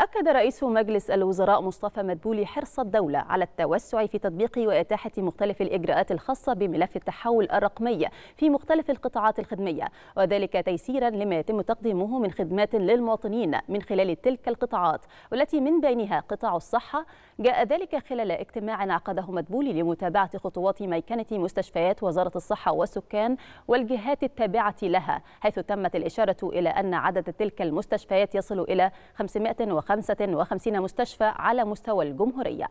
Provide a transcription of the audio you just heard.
أكد رئيس مجلس الوزراء مصطفى مدبولي حرص الدولة على التوسع في تطبيق وإتاحة مختلف الإجراءات الخاصة بملف التحول الرقمي في مختلف القطاعات الخدمية وذلك تيسيرا لما يتم تقديمه من خدمات للمواطنين من خلال تلك القطاعات والتي من بينها قطاع الصحة جاء ذلك خلال اجتماع عقده مدبولي لمتابعة خطوات ميكنة مستشفيات وزارة الصحة والسكان والجهات التابعة لها حيث تمت الإشارة إلى أن عدد تلك المستشفيات يصل إلى 550 وخمسين مستشفى على مستوى الجمهورية